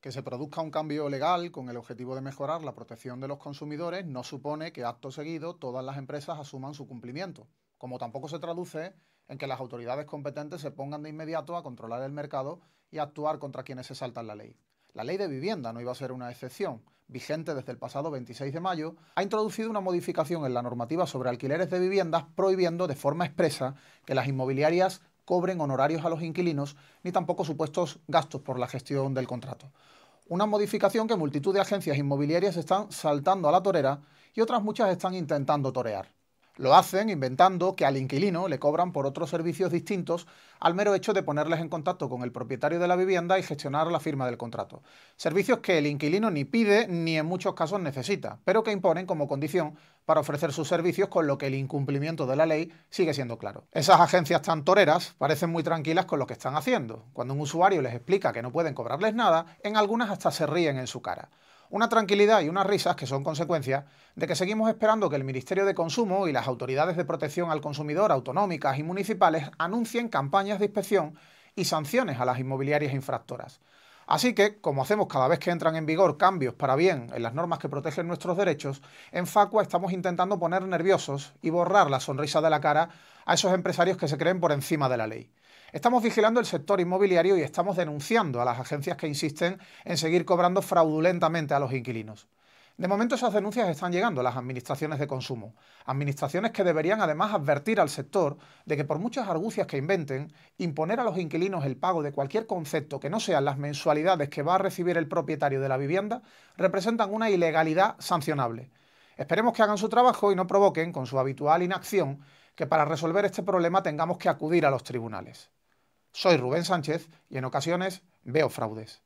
Que se produzca un cambio legal con el objetivo de mejorar la protección de los consumidores no supone que acto seguido todas las empresas asuman su cumplimiento, como tampoco se traduce en que las autoridades competentes se pongan de inmediato a controlar el mercado y actuar contra quienes se saltan la ley. La ley de vivienda no iba a ser una excepción. Vigente desde el pasado 26 de mayo, ha introducido una modificación en la normativa sobre alquileres de viviendas prohibiendo de forma expresa que las inmobiliarias cobren honorarios a los inquilinos ni tampoco supuestos gastos por la gestión del contrato. Una modificación que multitud de agencias inmobiliarias están saltando a la torera y otras muchas están intentando torear. Lo hacen inventando que al inquilino le cobran por otros servicios distintos al mero hecho de ponerles en contacto con el propietario de la vivienda y gestionar la firma del contrato. Servicios que el inquilino ni pide ni en muchos casos necesita, pero que imponen como condición para ofrecer sus servicios con lo que el incumplimiento de la ley sigue siendo claro. Esas agencias tan toreras parecen muy tranquilas con lo que están haciendo. Cuando un usuario les explica que no pueden cobrarles nada, en algunas hasta se ríen en su cara. Una tranquilidad y unas risas que son consecuencia de que seguimos esperando que el Ministerio de Consumo y las autoridades de protección al consumidor autonómicas y municipales anuncien campañas de inspección y sanciones a las inmobiliarias infractoras. Así que, como hacemos cada vez que entran en vigor cambios para bien en las normas que protegen nuestros derechos, en Facua estamos intentando poner nerviosos y borrar la sonrisa de la cara a esos empresarios que se creen por encima de la ley. Estamos vigilando el sector inmobiliario y estamos denunciando a las agencias que insisten en seguir cobrando fraudulentamente a los inquilinos. De momento esas denuncias están llegando a las administraciones de consumo, administraciones que deberían además advertir al sector de que por muchas argucias que inventen, imponer a los inquilinos el pago de cualquier concepto que no sean las mensualidades que va a recibir el propietario de la vivienda representan una ilegalidad sancionable. Esperemos que hagan su trabajo y no provoquen, con su habitual inacción, que para resolver este problema tengamos que acudir a los tribunales. Soy Rubén Sánchez y en ocasiones veo fraudes.